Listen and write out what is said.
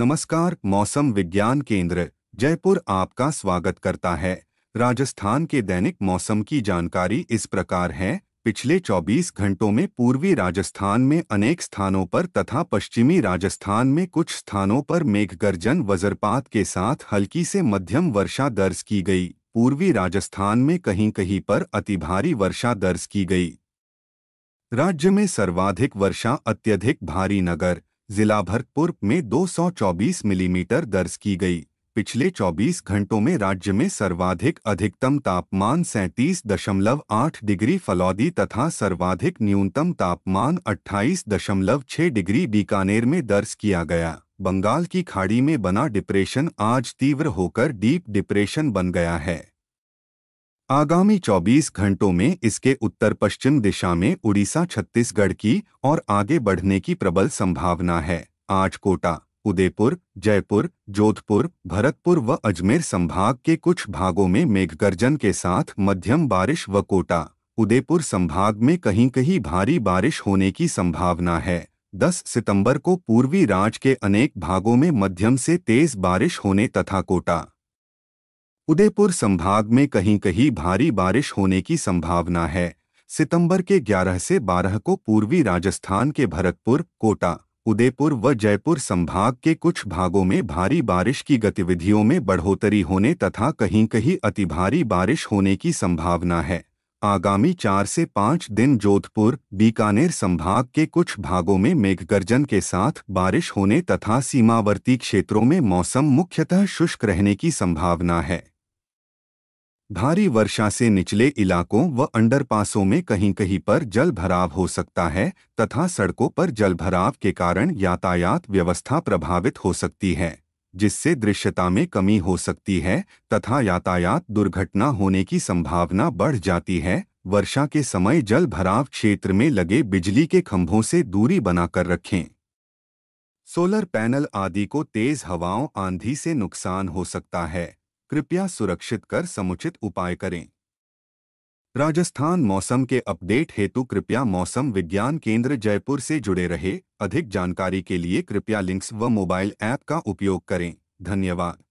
नमस्कार मौसम विज्ञान केंद्र जयपुर आपका स्वागत करता है राजस्थान के दैनिक मौसम की जानकारी इस प्रकार है पिछले 24 घंटों में पूर्वी राजस्थान में अनेक स्थानों पर तथा पश्चिमी राजस्थान में कुछ स्थानों पर मेघगर्जन वज्रपात के साथ हल्की से मध्यम वर्षा दर्ज की गई पूर्वी राजस्थान में कहीं कहीं पर अति भारी वर्षा दर्ज की गई राज्य में सर्वाधिक वर्षा अत्यधिक भारी नगर जिला भरतपुर में 224 मिलीमीटर mm दर्ज की गई पिछले 24 घंटों में राज्य में सर्वाधिक अधिकतम तापमान सैंतीस दशमलव आठ डिग्री फलौदी तथा सर्वाधिक न्यूनतम तापमान अट्ठाईस दशमलव डिग्री बीकानेर में दर्ज किया गया बंगाल की खाड़ी में बना डिप्रेशन आज तीव्र होकर डीप डिप्रेशन बन गया है आगामी 24 घंटों में इसके उत्तर पश्चिम दिशा में उड़ीसा छत्तीसगढ़ की और आगे बढ़ने की प्रबल संभावना है आज कोटा उदयपुर जयपुर जोधपुर भरतपुर व अजमेर संभाग के कुछ भागों में मेघगर्जन के साथ मध्यम बारिश व कोटा उदयपुर संभाग में कहीं कहीं भारी बारिश होने की संभावना है 10 सितंबर को पूर्वी राज्य के अनेक भागों में मध्यम से तेज बारिश होने तथा कोटा उदयपुर संभाग में कहीं कहीं भारी बारिश होने की संभावना है सितंबर के 11 से 12 को पूर्वी राजस्थान के भरतपुर कोटा उदयपुर व जयपुर संभाग के कुछ भागों में भारी बारिश की गतिविधियों में बढ़ोतरी होने तथा कहीं कहीं अति भारी बारिश होने की संभावना है आगामी चार से पाँच दिन जोधपुर बीकानेर संभाग के कुछ भागों में मेघगर्जन के साथ बारिश होने तथा सीमावर्ती क्षेत्रों में मौसम मुख्यतः शुष्क रहने की संभावना है भारी वर्षा से निचले इलाकों व अंडरपासों में कहीं कहीं पर जल भराव हो सकता है तथा सड़कों पर जल भराव के कारण यातायात व्यवस्था प्रभावित हो सकती है जिससे दृश्यता में कमी हो सकती है तथा यातायात दुर्घटना होने की संभावना बढ़ जाती है वर्षा के समय जल भराव क्षेत्र में लगे बिजली के खंभों से दूरी बनाकर रखें सोलर पैनल आदि को तेज हवाओं आंधी से नुकसान हो सकता है कृपया सुरक्षित कर समुचित उपाय करें राजस्थान मौसम के अपडेट हेतु कृपया मौसम विज्ञान केंद्र जयपुर से जुड़े रहे अधिक जानकारी के लिए कृपया लिंक्स व मोबाइल ऐप का उपयोग करें धन्यवाद